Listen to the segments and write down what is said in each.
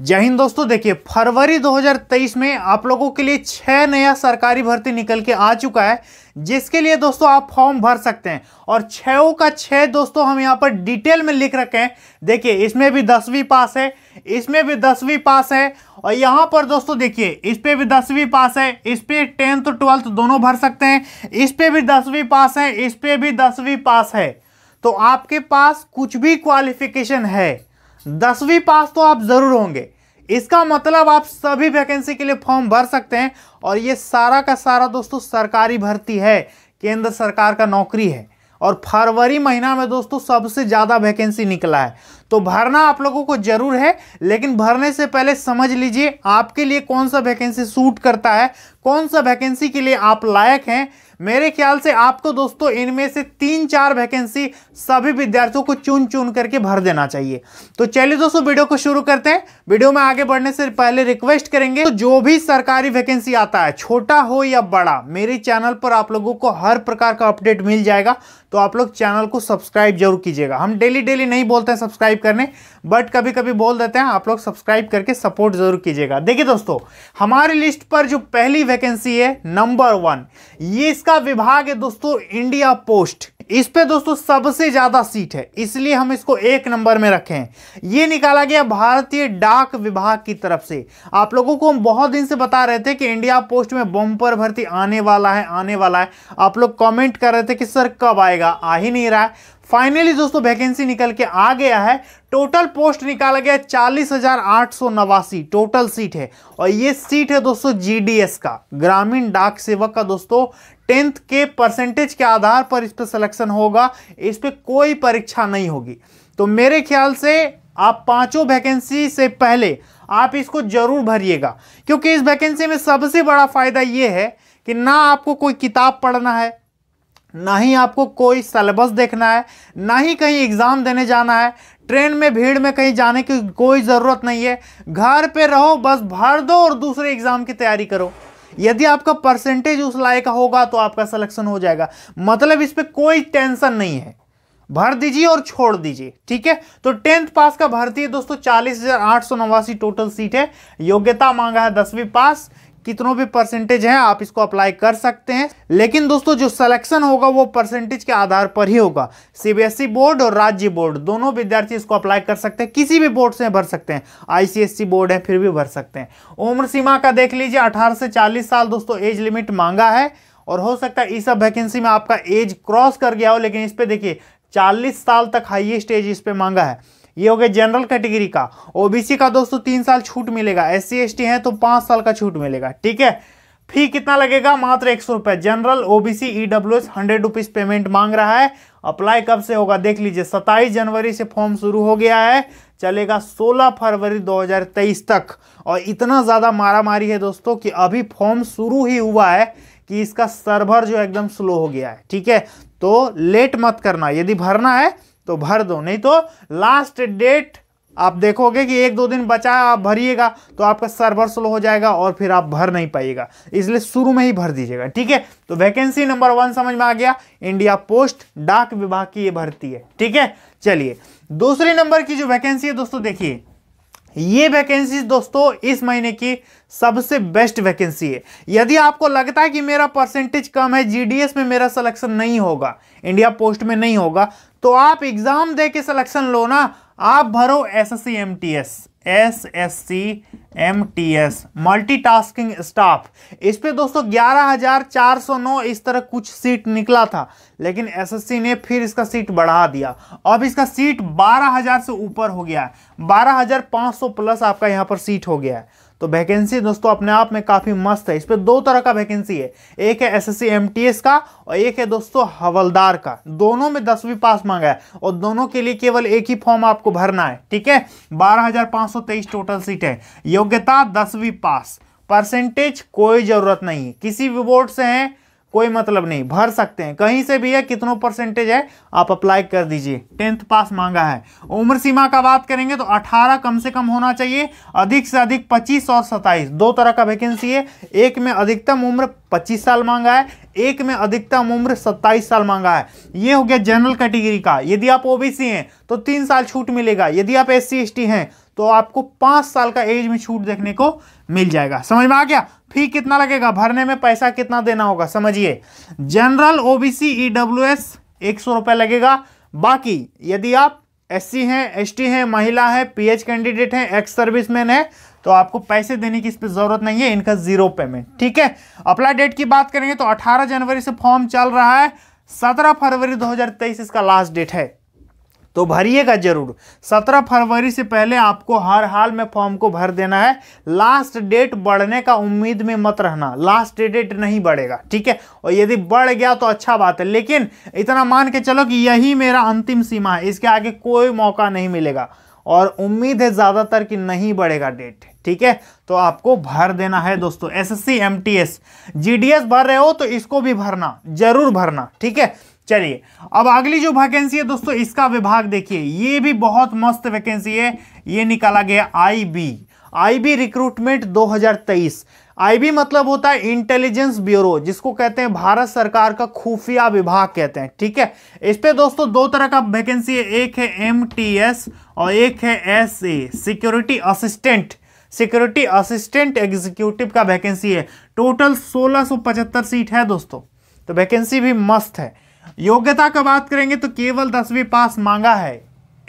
जय हिंद दोस्तों देखिए फरवरी 2023 में आप लोगों के लिए छः नया सरकारी भर्ती निकल के आ चुका है जिसके लिए दोस्तों आप फॉर्म भर सकते हैं और छः का छः दोस्तों हम यहाँ पर डिटेल में लिख रखे हैं देखिए इसमें भी दसवीं पास है इसमें भी दसवीं पास है और यहाँ पर दोस्तों देखिए इस पर भी दसवीं पास है इस पर टेंथ ट्वेल्थ दोनों भर सकते हैं इस पर भी दसवीं पास है इस पर भी दसवीं पास है तो आपके पास कुछ भी क्वालिफिकेशन है दसवीं पास तो आप ज़रूर होंगे इसका मतलब आप सभी वैकेंसी के लिए फॉर्म भर सकते हैं और ये सारा का सारा दोस्तों सरकारी भर्ती है केंद्र सरकार का नौकरी है और फरवरी महीना में दोस्तों सबसे ज़्यादा वैकेंसी निकला है तो भरना आप लोगों को जरूर है लेकिन भरने से पहले समझ लीजिए आपके लिए कौन सा वैकेंसी सूट करता है कौन सा वैकेंसी के लिए आप लायक हैं मेरे ख्याल से आपको दोस्तों इनमें से तीन चार वैकेंसी सभी विद्यार्थियों को चुन चुन करके भर देना चाहिए तो चलिए दोस्तों वीडियो को शुरू करते हैं वीडियो में आगे बढ़ने से पहले रिक्वेस्ट करेंगे तो जो भी सरकारी वैकेंसी आता है छोटा हो या बड़ा मेरे चैनल पर आप लोगों को हर प्रकार का अपडेट मिल जाएगा तो आप लोग चैनल को सब्सक्राइब जरूर कीजिएगा हम डेली डेली नहीं बोलते हैं सब्सक्राइब सब्सक्राइब करने बट कभी कभी बोल देते हैं आप लोग सब्सक्राइब करके सपोर्ट जरूर कीजिएगा देखिए दोस्तों हमारी लिस्ट पर जो पहली वैकेंसी है नंबर वन ये इसका विभाग है दोस्तों इंडिया पोस्ट इस पे दोस्तों सबसे ज्यादा सीट है इसलिए हम इसको एक नंबर में रखें ये निकाला गया भारतीय डाक विभाग की तरफ से आप लोगों को हम बहुत दिन से बता रहे थे कि इंडिया पोस्ट में बम्पर भर्ती आने वाला है आने वाला है आप लोग कमेंट कर रहे थे कि सर कब आएगा आ ही नहीं रहा है फाइनली दोस्तों वैकेंसी निकल के आ गया है टोटल पोस्ट निकाला गया चालीस हजार आठ सौ नवासी टोटल सीट है और ये सीट है दोस्तों जीडीएस का ग्रामीण डाक सेवक का दोस्तों टेंथ के परसेंटेज के आधार पर इस पर सिलेक्शन होगा इस पर कोई परीक्षा नहीं होगी तो मेरे ख्याल से आप पांचों वैकेंसी से पहले आप इसको जरूर भरिएगा क्योंकि इस वैकेंसी में सबसे बड़ा फायदा ये है कि ना आपको कोई किताब पढ़ना है ना ही आपको कोई सिलेबस देखना है ना ही कहीं एग्ज़ाम देने जाना है ट्रेन में भीड़ में कहीं जाने की कोई ज़रूरत नहीं है घर पे रहो बस भर दो और दूसरे एग्ज़ाम की तैयारी करो यदि आपका परसेंटेज उस लायक होगा तो आपका सिलेक्शन हो जाएगा मतलब इस पर कोई टेंशन नहीं है भर दीजिए और छोड़ दीजिए ठीक है तो टेंथ पास का भर्ती है दोस्तों चालीस हज़ार आठ सौ नवासी टोटल सीट है योग्यता मांगा है दसवीं पास कितनों भी परसेंटेज है आप इसको अप्लाई कर सकते हैं लेकिन दोस्तों जो सिलेक्शन होगा वो परसेंटेज के आधार पर ही होगा सीबीएसई बोर्ड e और राज्य बोर्ड दोनों विद्यार्थी इसको अप्लाई कर सकते हैं किसी भी बोर्ड से भर सकते हैं आईसीएससी बोर्ड e है फिर भी भर सकते हैं उम्र सीमा का देख लीजिए अठारह से चालीस साल दोस्तों एज लिमिट मांगा है और हो सकता है इस सब वैकेंसी में आपका एज क्रॉस कर गया हो लेकिन इस पर देखिए चालीस साल तक हाइएस्ट एज इस पर मांगा है ये हो गया जनरल कैटेगरी का ओबीसी का दोस्तों तीन साल छूट मिलेगा एस सी एस टी है तो पाँच साल का छूट मिलेगा ठीक है फी कितना लगेगा मात्र एक सौ general OBC E W S hundred rupees payment मांग रहा है अप्लाई कब से होगा देख लीजिए सत्ताईस जनवरी से फॉर्म शुरू हो गया है चलेगा 16 फरवरी 2023 तक और इतना ज़्यादा मारामारी है दोस्तों कि अभी फॉर्म शुरू ही हुआ है कि इसका सर्वर जो एकदम स्लो हो गया है ठीक है तो लेट मत करना यदि भरना है तो भर दो नहीं तो लास्ट डेट आप देखोगे कि एक दो दिन बचा आप भरिएगा तो आपका सर्वर स्लो हो जाएगा और फिर आप भर नहीं पाइएगा इसलिए शुरू में ही भर दीजिएगा ठीक है तो वैकेंसी नंबर वन समझ में आ गया इंडिया पोस्ट डाक विभाग की ये भर्ती है ठीक है चलिए दूसरे नंबर की जो वैकेंसी है दोस्तों देखिए ये वैकेंसी दोस्तों इस महीने की सबसे बेस्ट वैकेंसी है यदि आपको लगता है कि मेरा परसेंटेज कम है जीडीएस में मेरा सिलेक्शन नहीं होगा इंडिया पोस्ट में नहीं होगा तो आप एग्जाम दे के सिलेक्शन लो ना आप भरो S S S S C M T S multitasking staff इस पर दोस्तों ग्यारह हजार चार सौ नौ इस तरह कुछ सीट निकला था लेकिन एसएससी ने फिर इसका सीट बढ़ा दिया अब इसका सीट बारह हजार से ऊपर हो गया है बारह हजार पाँच सौ प्लस आपका यहाँ पर सीट हो गया है तो वैकेंसी दोस्तों अपने आप में काफ़ी मस्त है इस पर दो तरह का वैकेंसी है एक है एसएससी एमटीएस का और एक है दोस्तों हवलदार का दोनों में दसवीं पास मांगा है और दोनों के लिए केवल एक ही फॉर्म आपको भरना है ठीक है बारह टोटल सीट है योग्यता दसवीं पास परसेंटेज कोई ज़रूरत नहीं है किसी भी बोर्ड से हैं कोई मतलब नहीं भर सकते हैं कहीं से भी है कितनों परसेंटेज है आप अप्लाई कर दीजिए टेंथ पास मांगा है उम्र सीमा का बात करेंगे तो 18 कम से कम होना चाहिए अधिक से अधिक 25 और 27 दो तरह का वैकेंसी है एक में अधिकतम उम्र 25 साल मांगा है एक में अधिकतम उम्र 27 साल मांगा है ये हो गया जनरल कैटेगरी का यदि आप ओबीसी हैं तो तीन साल छूट मिलेगा यदि आप एस सी हैं तो आपको पाँच साल का एज में छूट देखने को मिल जाएगा समझ में आ गया फी कितना लगेगा भरने में पैसा कितना देना होगा समझिए जनरल ओबीसी ईडब्ल्यूएस एक सौ रुपये लगेगा बाकी यदि आप एससी हैं एसटी हैं महिला हैं पीएच कैंडिडेट हैं एक्स सर्विसमैन है तो आपको पैसे देने की इस पर ज़रूरत नहीं है इनका ज़ीरो पेमेंट ठीक है अप्लाई डेट की बात करेंगे तो 18 जनवरी से फॉर्म चल रहा है 17 फरवरी 2023 इसका लास्ट डेट है तो भरिएगा जरूर 17 फरवरी से पहले आपको हर हाल में फॉर्म को भर देना है लास्ट डेट बढ़ने का उम्मीद में मत रहना लास्ट डेट नहीं बढ़ेगा ठीक है और यदि बढ़ गया तो अच्छा बात है लेकिन इतना मान के चलो कि यही मेरा अंतिम सीमा है इसके आगे कोई मौका नहीं मिलेगा और उम्मीद है ज़्यादातर कि नहीं बढ़ेगा डेट ठीक है तो आपको भर देना है दोस्तों S S C M T S G D S भर रहे हो तो इसको भी भरना जरूर भरना ठीक है चलिए अब अगली जो वैकेंसी है दोस्तों इसका विभाग देखिए ये भी बहुत मस्त वैकेंसी है ये निकाला गया I B IB recruitment 2023 IB मतलब होता है इंटेलिजेंस ब्यूरो जिसको कहते हैं भारत सरकार का खुफिया विभाग कहते हैं ठीक है इस पे दोस्तों दो तरह का वैकेंसी है एक है एम और एक है S security assistant security assistant executive का वैकेंसी है टोटल 1675 सीट है दोस्तों तो वैकेंसी भी मस्त है योग्यता का बात करेंगे तो केवल दसवीं पास मांगा है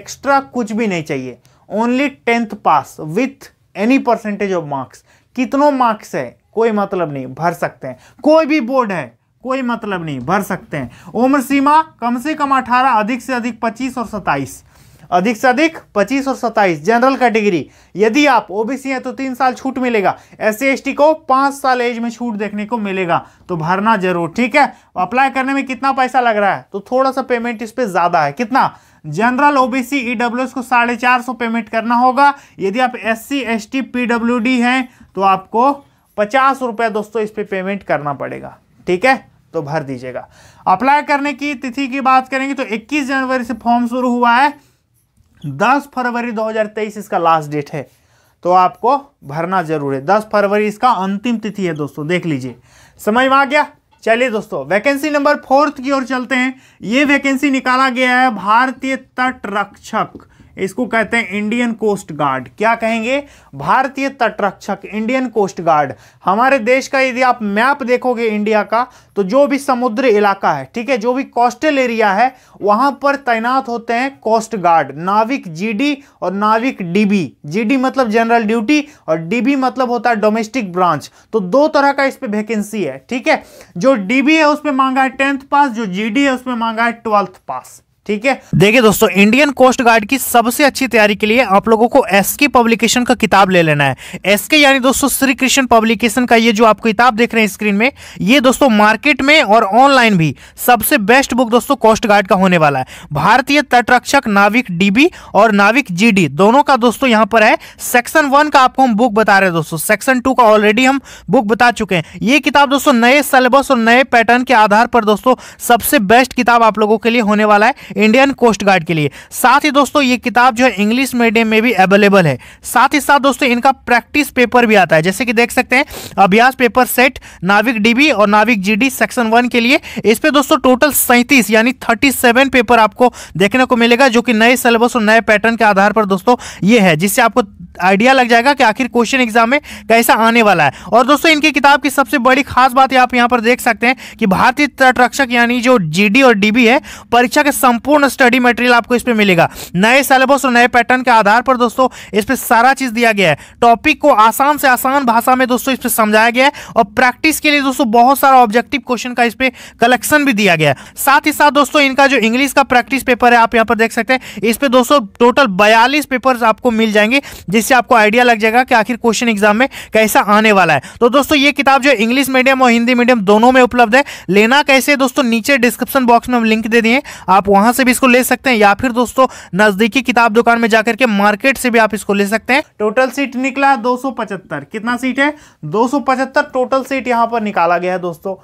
एक्स्ट्रा कुछ भी नहीं चाहिए only tenth pass with any percentage of marks कितनों मार्क्स है कोई मतलब नहीं भर सकते हैं कोई भी बोर्ड है कोई मतलब नहीं भर सकते हैं उम्र सीमा कम से कम 18 अधिक से अधिक 25 और सताइस अधिक से अधिक 25 और 27 जनरल कैटेगरी यदि आप ओबीसी हैं तो तीन साल छूट मिलेगा एस सी को पाँच साल एज में छूट देखने को मिलेगा तो भरना जरूर ठीक है अप्लाई करने में कितना पैसा लग रहा है तो थोड़ा सा पेमेंट इस पर ज़्यादा है कितना जनरल ओबीसी ईडब्ल्यूएस को साढ़े चार सौ पेमेंट करना होगा यदि आप S C S T P W D हैं तो आपको पचास रुपया दोस्तों इस पर पे पेमेंट करना पड़ेगा ठीक है तो भर दीजिएगा अप्लाई करने की तिथि की बात करेंगे तो 21 जनवरी से फॉर्म शुरू हुआ है 10 फरवरी 2023 इसका लास्ट डेट है तो आपको भरना जरूर है 10 फरवरी इसका अंतिम तिथि है दोस्तों देख लीजिए समझ में आ गया चलिए दोस्तों वैकेंसी नंबर फोर्थ की ओर चलते हैं ये वैकेंसी निकाला गया है भारतीय तट रक्षक इसको कहते हैं इंडियन कोस्ट गार्ड क्या कहेंगे भारतीय तटरक्षक इंडियन कोस्ट गार्ड हमारे देश का यदि आप मैप देखोगे इंडिया का तो जो भी समुद्र इलाका है ठीक है जो भी कोस्टल एरिया है वहां पर तैनात होते हैं कोस्ट गार्ड नाविक जीडी और नाविक डीबी जीडी मतलब जनरल ड्यूटी और डीबी मतलब होता है डोमेस्टिक ब्रांच तो दो तरह का इस पर वैकेंसी है ठीक है जो डीबी है उसमें मांगा है टेंथ पास जो जी है उसमें मांगा है ट्वेल्थ पास ठीक है देखिए दोस्तों इंडियन कोस्ट गार्ड की सबसे अच्छी तैयारी के लिए आप लोगों को एस के पब्लिकेशन का किताब ले लेना है एस के यानी दोस्तों श्री कृष्ण पब्लिकेशन का ये जो आप किताब देख रहे हैं स्क्रीन में ये दोस्तों मार्केट में और ऑनलाइन भी सबसे बेस्ट बुक दोस्तों कोस्ट गार्ड का होने वाला है भारतीय तटरक्षक नाविक डीबी और नाविक जी दोनों का दोस्तों यहाँ पर है सेक्शन वन का आपको हम बुक बता रहे हैं दोस्तों सेक्शन टू का ऑलरेडी हम बुक बता चुके हैं ये किताब दोस्तों नए सिलेबस और नए पैटर्न के आधार पर दोस्तों सबसे बेस्ट किताब आप लोगों के लिए होने वाला है इंडियन कोस्ट गार्ड के लिए साथ ही दोस्तों ये किताब जो है इंग्लिश मीडियम में भी अवेलेबल है साथ ही साथ दोस्तों इनका प्रैक्टिस पेपर भी आता है जैसे कि देख सकते हैं अभ्यास पेपर सेट नाविक डीबी और नाविक जीडी सेक्शन वन के लिए इस पे दोस्तों टोटल सैंतीस यानी थर्टी पेपर आपको देखने को मिलेगा जो कि नए सिलेबस और नए पैटर्न के आधार पर दोस्तों ये है जिससे आपको आइडिया लग जाएगा कि आखिर क्वेश्चन एग्जाम में कैसा आने वाला है और दोस्तों इनकी किताब की सबसे बड़ी खास बात आप यहाँ पर देख सकते हैं कि भारतीय तटरक्षक यानी जो जी और डीबी है परीक्षा के संपूर्ण स्टडी मटेरियल आपको इस पर मिलेगा नए सिलेबस और नए पैटर्न के आधार पर दोस्तों इस पर सारा चीज दिया गया है टॉपिक को आसान से आसान भाषा में दोस्तों इस पर समझाया गया है और प्रैक्टिस के लिए दोस्तों बहुत सारा ऑब्जेक्टिव क्वेश्चन का इस पर कलेक्शन भी दिया गया है साथ ही साथ दोस्तों इनका जो इंग्लिश का प्रैक्टिस पेपर है आप यहाँ पर देख सकते हैं इस पर दोस्तों टोटल बयालीस पेपर आपको मिल जाएंगे जिस इससे आपको आइडिया लग जाएगा कि आखिर क्वेश्चन एग्जाम में कैसा आने वाला है तो दोस्तों ये किताब जो इंग्लिश मीडियम और हिंदी मीडियम दोनों में उपलब्ध है लेना कैसे दोस्तों नीचे डिस्क्रिप्शन बॉक्स में हम लिंक दे दिए आप वहां से भी इसको ले सकते हैं या फिर दोस्तों नजदीकी किताब दुकान में जाकर के मार्केट से भी आप इसको ले सकते हैं टोटल सीट निकला दो कितना सीट है दो टोटल सीट यहां पर निकाला गया है दोस्तों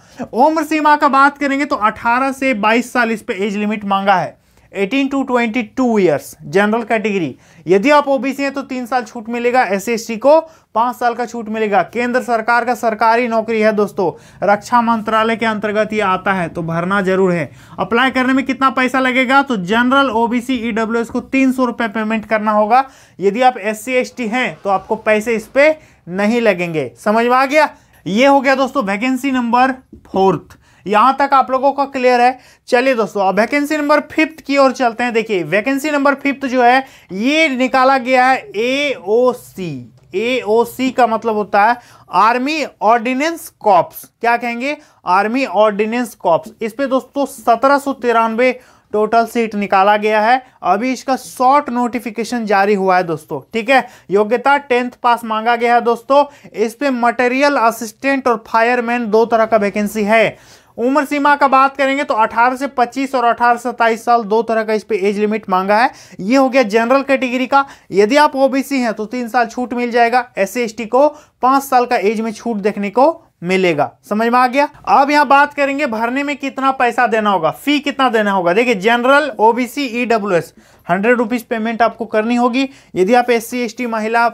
उम्र सीमा का बात करेंगे तो अठारह से बाईस साल इस पर एज लिमिट मांगा है 18 टू 22 इयर्स जनरल कैटेगरी यदि आप ओबीसी हैं तो तीन साल छूट मिलेगा एस को पाँच साल का छूट मिलेगा केंद्र सरकार का सरकारी नौकरी है दोस्तों रक्षा मंत्रालय के अंतर्गत ये आता है तो भरना जरूर है अप्लाई करने में कितना पैसा लगेगा तो जनरल ओबीसी ईडब्ल्यूएस को तीन सौ रुपये पेमेंट करना होगा यदि आप एस सी हैं तो आपको पैसे इस पर नहीं लगेंगे समझ में आ गया ये हो गया दोस्तों वैकेंसी नंबर फोर्थ यहां तक आप लोगों का क्लियर है चलिए दोस्तों अब वैकेंसी नंबर फिफ्थ की ओर चलते हैं देखिए वैकेंसी नंबर फिफ्थ जो है ये निकाला गया है ए ओ सी ए ओ सी का मतलब होता है आर्मी ऑर्डिनेंस कॉप्स क्या कहेंगे आर्मी ऑर्डिनेंस कॉप्स इस पे दोस्तों सत्रह तिरानवे टोटल सीट निकाला गया है अभी इसका शॉर्ट नोटिफिकेशन जारी हुआ है दोस्तों ठीक है योग्यता टेंथ पास मांगा गया है दोस्तों इस पे मटेरियल असिस्टेंट और फायरमैन दो तरह का वैकेंसी है उम्र सीमा का बात करेंगे तो 18 से 25 और 18 से 27 साल दो तरह का इस पे एज लिमिट मांगा है ये हो गया जनरल कैटेगरी का यदि आप ओबीसी हैं तो तीन साल छूट मिल जाएगा एस सी को पांच साल का एज में छूट देखने को मिलेगा समझ में आ गया अब यहां बात करेंगे भरने में कितना पैसा देना होगा फी कितना देना होगा देखिए general OBC EWS hundred rupees payment आपको करनी होगी यदि आप एस सी महिला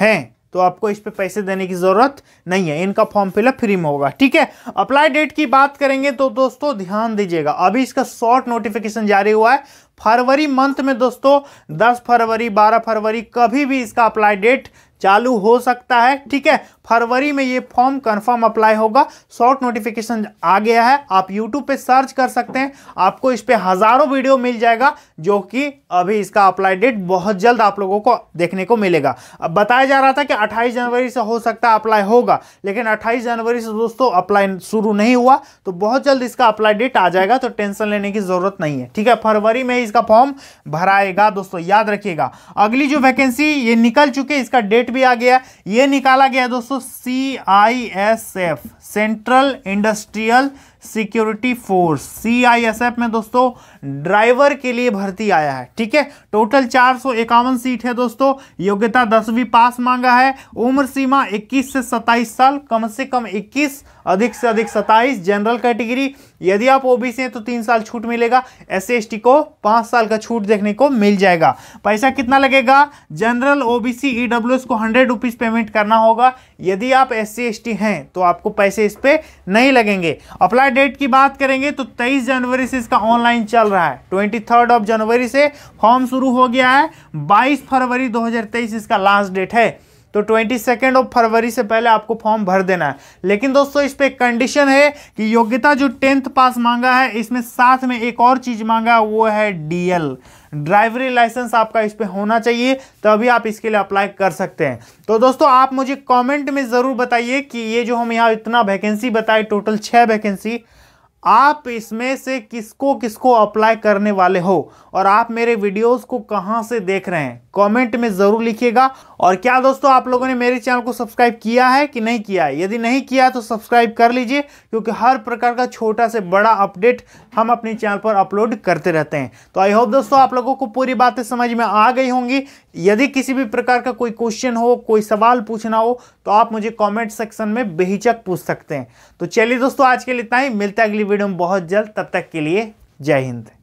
हैं तो आपको इस पर पैसे देने की ज़रूरत नहीं है इनका फॉर्म फिलअप फ्री में होगा ठीक है अप्लाई डेट की बात करेंगे तो दोस्तों ध्यान दीजिएगा अभी इसका शॉर्ट नोटिफिकेशन जारी हुआ है फरवरी मंथ में दोस्तों 10 फरवरी 12 फरवरी कभी भी इसका अप्लाई डेट चालू हो सकता है ठीक है फरवरी में ये फॉर्म कंफर्म अप्लाई होगा शॉर्ट नोटिफिकेशन आ गया है आप यूट्यूब पे सर्च कर सकते हैं आपको इस पर हज़ारों वीडियो मिल जाएगा जो कि अभी इसका अप्लाई डेट बहुत जल्द आप लोगों को देखने को मिलेगा अब बताया जा रहा था कि 28 जनवरी से हो सकता है अप्लाई होगा लेकिन 28 जनवरी से दोस्तों अप्लाई शुरू नहीं हुआ तो बहुत जल्द इसका अप्लाई डेट आ जाएगा तो टेंशन लेने की ज़रूरत नहीं है ठीक है फरवरी में इसका फॉर्म भराएगा दोस्तों याद रखिएगा अगली जो वैकेंसी ये निकल चुके इसका डेट डेट भी आ गया ये निकाला गया दोस्तों C I S F central industrial security force CISF में दोस्तों ड्राइवर के लिए भर्ती आया है ठीक है टोटल चार सीट है दोस्तों योग्यता दसवीं पास मांगा है उम्र सीमा 21 से 27 साल कम से कम 21 अधिक से अधिक 27 जनरल कैटेगरी यदि आप ओबीसी हैं तो तीन साल छूट मिलेगा एस सी को पाँच साल का छूट देखने को मिल जाएगा पैसा कितना लगेगा जनरल ओबीसी ईडब्ल्यू e को हंड्रेड रुपीज़ पेमेंट करना होगा यदि आप एस सी हैं तो आपको पैसे इस पर नहीं लगेंगे अप्लाई डेट की बात करेंगे तो 23 जनवरी से इसका ऑनलाइन चल रहा है ट्वेंटी ऑफ जनवरी से फॉर्म शुरू हो गया है 22 फरवरी 2023 इसका लास्ट डेट है तो ट्वेंटी सेकेंड ऑफ फरवरी से पहले आपको फॉर्म भर देना है लेकिन दोस्तों इस पर कंडीशन है कि योग्यता जो टेंथ पास मांगा है इसमें साथ में एक और चीज़ मांगा वो है डीएल ड्राइवरी लाइसेंस आपका इस पर होना चाहिए तभी आप इसके लिए अप्लाई कर सकते हैं तो दोस्तों आप मुझे कमेंट में ज़रूर बताइए कि ये जो हम यहाँ इतना वैकेंसी बताए टोटल छः वैकेंसी आप इसमें से किसको किसको अप्लाई करने वाले हो और आप मेरे वीडियोस को कहां से देख रहे हैं कमेंट में ज़रूर लिखिएगा और क्या दोस्तों आप लोगों ने मेरे चैनल को सब्सक्राइब किया है कि नहीं किया है यदि नहीं किया तो सब्सक्राइब कर लीजिए क्योंकि हर प्रकार का छोटा से बड़ा अपडेट हम अपने चैनल पर अपलोड करते रहते हैं तो आई होप दोस्तों आप लोगों को पूरी बातें समझ में आ गई होंगी यदि किसी भी प्रकार का कोई क्वेश्चन हो कोई सवाल पूछना हो तो आप मुझे कॉमेंट सेक्शन में बेहिचक पूछ सकते हैं तो चलिए दोस्तों आज के लिए इतना ही मिलते अगली वीडियो में बहुत जल्द तब तक के लिए जय हिंद